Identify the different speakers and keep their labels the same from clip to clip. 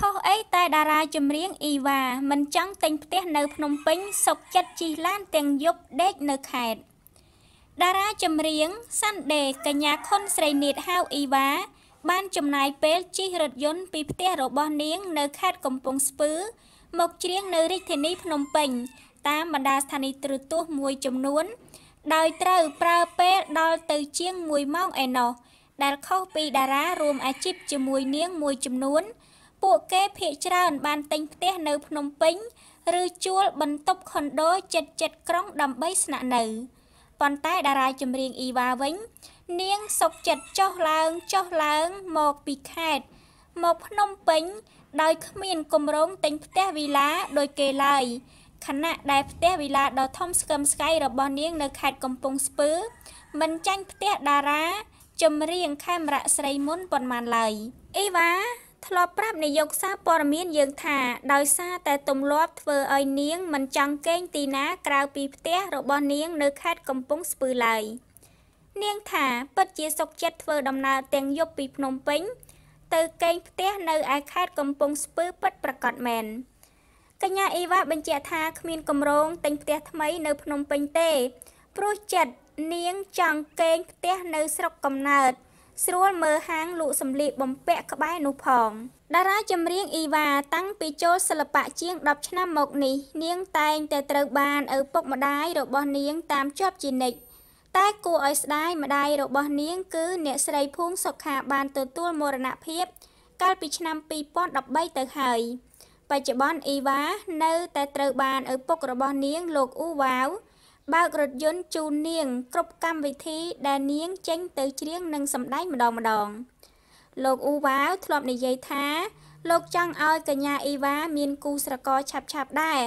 Speaker 1: ខុសអីតែតារាចម្រៀងអ៊ីវ៉ាមិនចង់ទិញផ្ទះនៅភ្នំពេញសុកចិត្តជីឡានទាំងយប់ដេកនៅខេត្តតារាចម្រៀងសាន់ដេ កញ្ញាខុនស្រីនីតហៅអ៊ីវ៉ាបានចំណាយពេលជិះរថយន្តពីផ្ទះរបស់នាងនៅខេត្តកំពង់ស្ពឺមកច្រៀងនៅរាជធានីភ្នំពេញតាមបណ្ដាស្ថានីយទូរទស្សន៍មួយចំនួន ដោយត្រូវប្រើពេលដល់ទៅជាង1ម៉ោងឯណោះដែលខុសពីតារារួមអាជីពជាមួយនាងមួយចំនួនពួកគេភ ieck ច្រើន បានទិញផ្ទះនៅ ភ្នំពេញ ឬជួល បន្ទប់ខុនដូជិតជិតក្រុងដើម្បីស្នាក់នៅប៉ុន្តែតារាចម្រៀងអ៊ីវ៉ាវិញ នាងសុកចិត្តចុះឡើងចុះឡើងមកពីខេត្តមកភ្នំពេញដោយគ្មានគម្រោងទិញផ្ទះវិឡាដោយគេឡើយខណៈដែលផ្ទះវិឡាដ៏ធំស្កឹមស្កៃរបស់នាងនៅខេត្តកំពង់ស្ពឺមិនចាញ់ផ្ទះតារា ចម្រៀងខេមរៈស្រីមុនប៉ុន្មានឡើយអ៊ីវ៉ាធ្លាប់ប្រាប់នាយកសារព័ត៌មានយើងថាដោយសារតែទំលាប់ធ្វើឲ្យនាងមិនចង់គេងទីណាក្រៅពីផ្ទះរបស់នាងនៅខេត្តកំពង់ស្ពឺឡើយនាងថាពិតជាសុខចិត្តធ្វើដំណើរទាំងយប់ពីភ្នំពេញ ទៅគេងផ្ទះនៅឯខេត្តកំពង់ស្ពឺពិតប្រាកដមែនកញ្ញាអ៊ីវ៉ាបញ្ជាក់ថាគ្មានកម្រងទិញផ្ទះថ្មីនៅភ្នំពេញទេព្រោះចិត្តនាងចង់គេងផ្ទះនៅស្រុកកំណើត។ស្រួលមើលហាងលក់សម្លៀកបំពាក់ក្បែរនោះផងតារាចម្រៀងអ៊ីវ៉ាតាំងពីចូលសិល្បៈជាង10ឆ្នាំមកនេះនាងតែងតែត្រូវបានឪពុកម្ដាយរបស់នាងតាមជាប់ជានិច្ចតែគួរឲ្យស្ដាយម្ដាយរបស់នាងគឺ អ្នកស្រីភួងសុខា បានទទួលមរណភាព កាលពីឆ្នាំ2013ទៅហើយបច្ចុប្បន្នអ៊ីវ៉ានៅតែត្រូវបានឪពុករបស់នាងលោកអ៊ូវ៉ាវបើករថយន្តជូននាងគ្រប់កម្មវិធីដែលនាងចេញទៅច្រៀងនិងសម្ដែងម្ដងម្ដងលោកអ៊ូវ៉ាវធ្លាប់និយាយថា លោកចង់ឲ្យកញ្ញាអ៊ីវ៉ាមានគូស្រករឆាប់ឆាប់ដែរ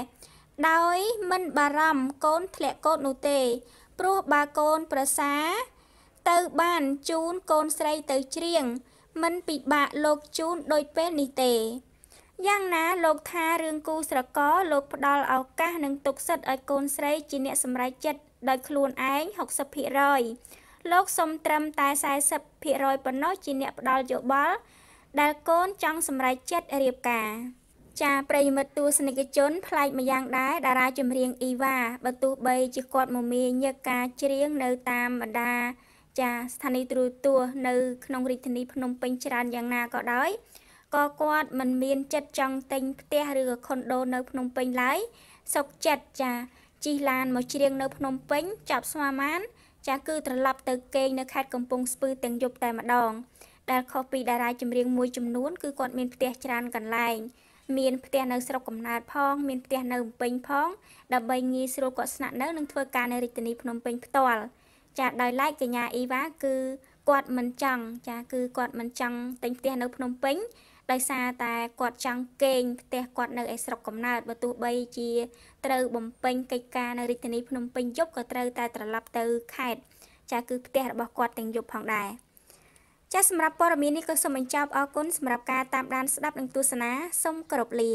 Speaker 1: ដោយមិនបារម្ភកូនធ្លាក់កូននោះទេព្រោះបើកូនប្រសា ទៅបានជូនកូនស្រីទៅច្រៀងមិនពិបាកលោកជូនដូចពេលនេះទេយ៉ាងណាលោកថារឿងគូស្រករលោកផ្ដល់ឱកាសនិងទុកសិទ្ធឲ្យកូនស្រីជាអ្នកសម្រេចចិត្តដោយខ្លួនឯង60%លោកសុំត្រឹមតែ40%ប៉ុណ្ណោះជាអ្នកផ្ដល់យោបល់ដែលកូនចង់សម្រេចចិត្តរៀបការ ចាប្រិយមិត្តទស្សនិកជនប្លែកម្យ៉ាងដែរតារាចម្រៀងអ៊ីវ៉ាបើទោះបីជាគាត់មមាញឹកការច្រៀងនៅតាមបណ្ដាចាស្ថានីយទូរទស្សន៍នៅ ក្នុងរាជធានីភ្នំពេញច្រើនយ៉ាងណាក៏ដោយក៏គាត់មិនមានចិត្តចង់ទិញផ្ទះឬខុនដូនៅភ្នំពេញឡើយសុកចិត្តចាជីឡានមកជ្រៀងនៅ ភ្នំពេញចាប់ស្វាមានចាគឺត្រឡប់ទៅគេងនៅខេត្តកំពង់ស្ពឺទាំងយប់តែម្ដង ដែលខុសពីតារាចម្រៀងមួយចំនួនគឺគាត់មានផ្ទះច្រើនកន្លែង មានផ្ទះនៅស្រុកកំណើតផងមានផ្ទះនៅភ្នំពេញផងដើម្បីងាយស្រួលគាត់ស្នាក់នៅនិងធ្វើការនៅរាជធានីភ្នំពេញផ្ទាល់ចាដោយឡែកកញ្ញាអ៊ីវ៉ាគឺគាត់មិនចង់ចាគឺគាត់មិនចង់ទិញផ្ទះនៅភ្នំពេញដោយសារតែគាត់ចង់កេងផ្ទះគាត់នៅឯស្រុកកំណើតបើទោះបីជាត្រូវបំពេញកិច្ចការនៅរាជធានីភ្នំពេញយប់ក៏ត្រូវតែត្រឡប់ទៅ ខេត្តចា គឺផ្ទះរបស់គាត់ទាំងយប់ផងដែរចាសម្រាប់ព័ត៌មាននេះក៏សូមបញ្ចប់អរគុណសម្រាប់ការតាមដានស្ដាប់និងទស្សនាសូមគោរពលា